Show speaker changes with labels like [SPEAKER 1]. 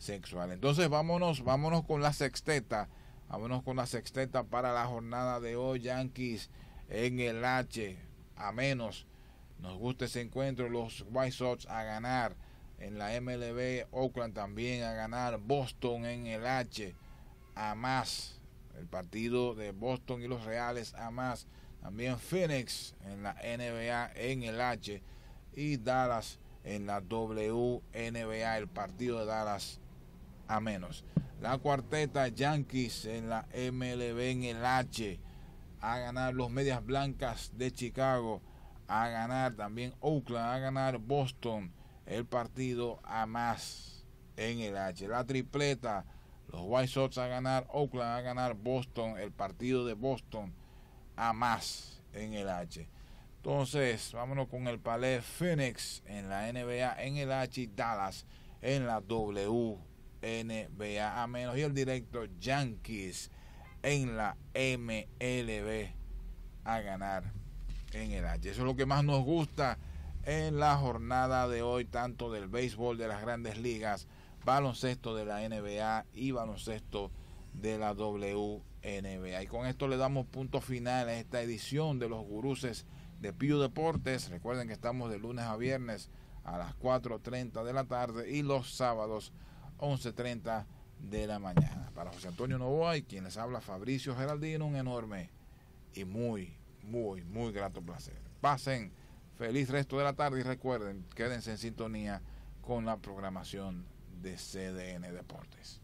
[SPEAKER 1] sexual. Entonces vámonos, vámonos con la sexteta. Vámonos con la sexteta para la jornada de hoy, Yankees en el H. A menos nos gusta ese encuentro, los White Sox a ganar en la MLB, Oakland también a ganar, Boston en el H a más. El partido de Boston y los Reales a más. También Phoenix en la NBA en el H y Dallas en la WNBA, el partido de Dallas a menos. La cuarteta Yankees en la MLB en el H. A ganar los Medias Blancas de Chicago. A ganar también Oakland. A ganar Boston. El partido a más en el H. La tripleta. Los White Sox a ganar Oakland. A ganar Boston. El partido de Boston a más en el H. Entonces, vámonos con el Palais Phoenix en la NBA, en el H y Dallas en la W. NBA a menos y el directo Yankees en la MLB a ganar en el H. Eso es lo que más nos gusta en la jornada de hoy, tanto del béisbol de las grandes ligas, baloncesto de la NBA y baloncesto de la WNBA. Y con esto le damos punto final a esta edición de los guruses de Piu Deportes. Recuerden que estamos de lunes a viernes a las 4.30 de la tarde y los sábados 11.30 de la mañana. Para José Antonio Novoa y quienes habla Fabricio Geraldino, un enorme y muy, muy, muy grato placer. Pasen feliz resto de la tarde y recuerden, quédense en sintonía con la programación de CDN Deportes.